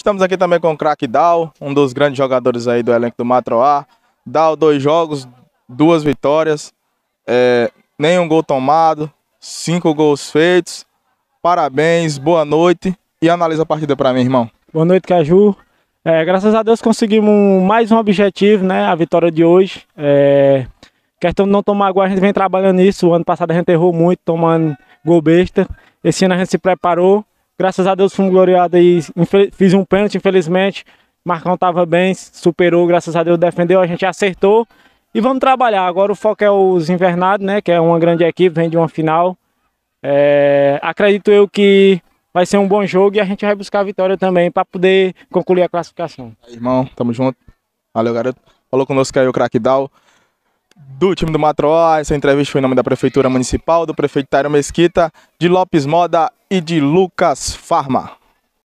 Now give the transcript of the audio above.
Estamos aqui também com o craque Dal, um dos grandes jogadores aí do elenco do Matroá. Dal, dois jogos, duas vitórias, é, nenhum gol tomado, cinco gols feitos. Parabéns, boa noite e analisa a partida para mim, irmão. Boa noite, Caju. É, graças a Deus conseguimos mais um objetivo, né? A vitória de hoje. É, questão de não tomar gol, a gente vem trabalhando nisso. O ano passado a gente errou muito, tomando gol besta. Esse ano a gente se preparou. Graças a Deus fomos gloriados e Fiz um pênalti, infelizmente. Marcão estava bem, superou, graças a Deus defendeu, a gente acertou. E vamos trabalhar. Agora o foco é os Invernados, né? Que é uma grande equipe, vem de uma final. É, acredito eu que vai ser um bom jogo e a gente vai buscar a vitória também para poder concluir a classificação. Aí, irmão, tamo junto. Valeu, garoto. Falou conosco aí o craque Dal do time do Matroá. Essa entrevista foi em nome da Prefeitura Municipal, do prefeito Tairo Mesquita, de Lopes Moda e de Lucas Farma.